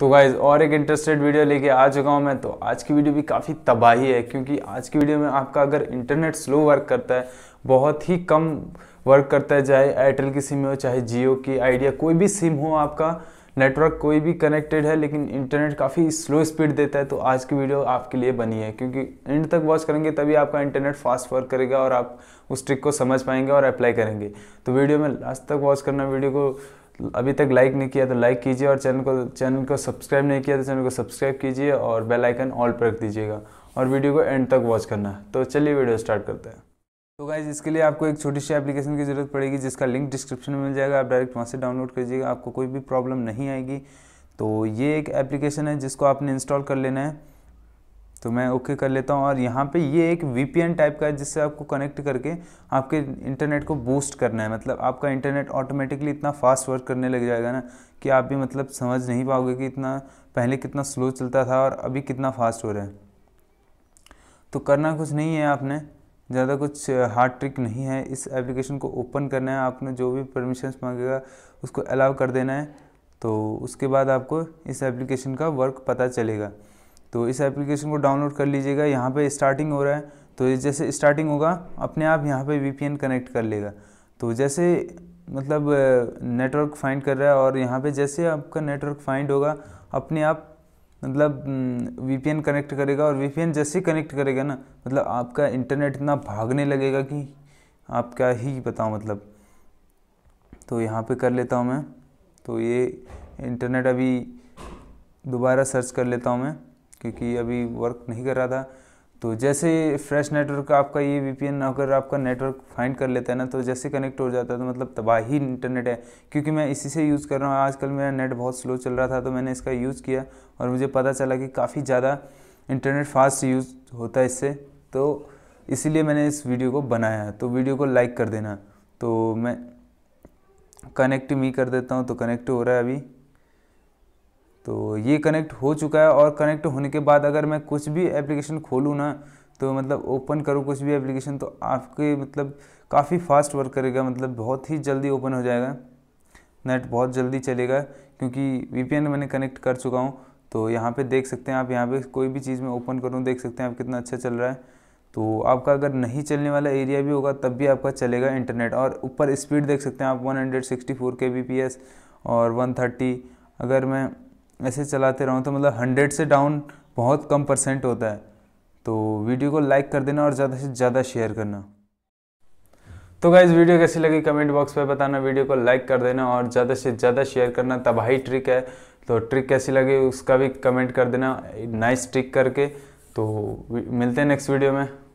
तो गाइज और एक इंटरेस्टेड वीडियो लेके आ चुका हूँ मैं तो आज की वीडियो भी काफ़ी तबाही है क्योंकि आज की वीडियो में आपका अगर इंटरनेट स्लो वर्क करता है बहुत ही कम वर्क करता है चाहे एयरटेल की सिम हो चाहे जियो की आइडिया कोई भी सिम हो आपका नेटवर्क कोई भी कनेक्टेड है लेकिन इंटरनेट काफ़ी स्लो स्पीड देता है तो आज की वीडियो आपके लिए बनी है क्योंकि एंड तक वॉच करेंगे तभी आपका इंटरनेट फास्ट वर्क करेगा और आप उस ट्रिक को समझ पाएंगे और अप्लाई करेंगे तो वीडियो में लास्ट तक वॉच करना वीडियो को अभी तक लाइक नहीं किया तो लाइक कीजिए और चैनल को चैनल को सब्सक्राइब नहीं किया तो चैनल को सब्सक्राइब कीजिए और बेल आइकन ऑल पर रख दीजिएगा और वीडियो को एंड तक वॉच करना तो चलिए वीडियो स्टार्ट करते हैं तो गाइज इसके लिए आपको एक छोटी सी एप्लीकेशन की ज़रूरत पड़ेगी जिसका लिंक डिस्क्रिप्शन में मिल जाएगा आप डायरेक्ट वहाँ से डाउनलोड लीजिएगा आपको कोई भी प्रॉब्लम नहीं आएगी तो ये एक एप्लीकेशन है जिसको आपने इंस्टॉल कर लेना है तो मैं ओके कर लेता हूँ और यहाँ पे ये एक वी टाइप का है जिससे आपको कनेक्ट करके आपके इंटरनेट को बूस्ट करना है मतलब आपका इंटरनेट ऑटोमेटिकली इतना फास्ट वर्क करने लग जाएगा ना कि आप भी मतलब समझ नहीं पाओगे कि इतना पहले कितना स्लो चलता था और अभी कितना फास्ट हो रहा है तो करना कुछ नहीं है आपने ज़्यादा कुछ हार्ड ट्रिक नहीं है इस एप्लीकेशन को ओपन करना है आपने जो भी परमिशंस मांगेगा उसको अलाउ कर देना है तो उसके बाद आपको इस एप्लीकेशन का वर्क पता चलेगा तो इस एप्लीकेशन को डाउनलोड कर लीजिएगा यहाँ पे स्टार्टिंग हो रहा है तो जैसे स्टार्टिंग होगा अपने आप यहाँ पे वी कनेक्ट कर लेगा तो जैसे मतलब नेटवर्क फाइंड कर रहा है और यहाँ पे जैसे आपका नेटवर्क फाइंड होगा अपने आप मतलब वी कनेक्ट करेगा और वी जैसे कनेक्ट करेगा ना मतलब आपका इंटरनेट इतना भागने लगेगा कि आप क्या ही बताओ मतलब तो यहाँ पे कर लेता हूँ मैं तो ये इंटरनेट अभी दोबारा सर्च कर लेता हूँ मैं क्योंकि अभी वर्क नहीं कर रहा था तो जैसे फ्रेश नेटवर्क आपका ये वी अगर आपका नेटवर्क फाइंड कर लेता है ना तो जैसे कनेक्ट हो जाता है तो मतलब तबाही इंटरनेट है क्योंकि मैं इसी से यूज़ कर रहा हूँ आजकल मेरा नेट बहुत स्लो चल रहा था तो मैंने इसका यूज़ किया और मुझे पता चला कि काफ़ी ज़्यादा इंटरनेट फास्ट यूज़ होता है इससे तो इसीलिए मैंने इस वीडियो को बनाया तो वीडियो को लाइक कर देना तो मैं कनेक्ट मी कर देता हूँ तो कनेक्ट हो रहा है अभी तो ये कनेक्ट हो चुका है और कनेक्ट होने के बाद अगर मैं कुछ भी एप्लीकेशन खोलूँ ना तो मतलब ओपन करूँ कुछ भी एप्लीकेशन तो आपके मतलब काफ़ी फास्ट वर्क करेगा मतलब बहुत ही जल्दी ओपन हो जाएगा नेट बहुत जल्दी चलेगा क्योंकि वी मैंने कनेक्ट कर चुका हूँ तो यहाँ पे देख सकते हैं आप यहाँ पे कोई भी चीज़ में ओपन करूँ देख सकते हैं आप कितना अच्छा चल रहा है तो आपका अगर नहीं चलने वाला एरिया भी होगा तब भी आपका चलेगा इंटरनेट और ऊपर स्पीड देख सकते हैं आप 164 हंड्रेड और 130 अगर मैं ऐसे चलाते रहूँ तो मतलब हंड्रेड से डाउन बहुत कम परसेंट होता है तो वीडियो को लाइक कर देना और ज़्यादा से ज़्यादा शेयर करना तो गाइज वीडियो कैसी लगी कमेंट बॉक्स पर बताना वीडियो को लाइक कर देना और ज़्यादा से ज़्यादा शेयर करना तबाही ट्रिक है तो ट्रिक कैसी लगी उसका भी कमेंट कर देना नाइस ट्रिक करके तो मिलते हैं नेक्स्ट वीडियो में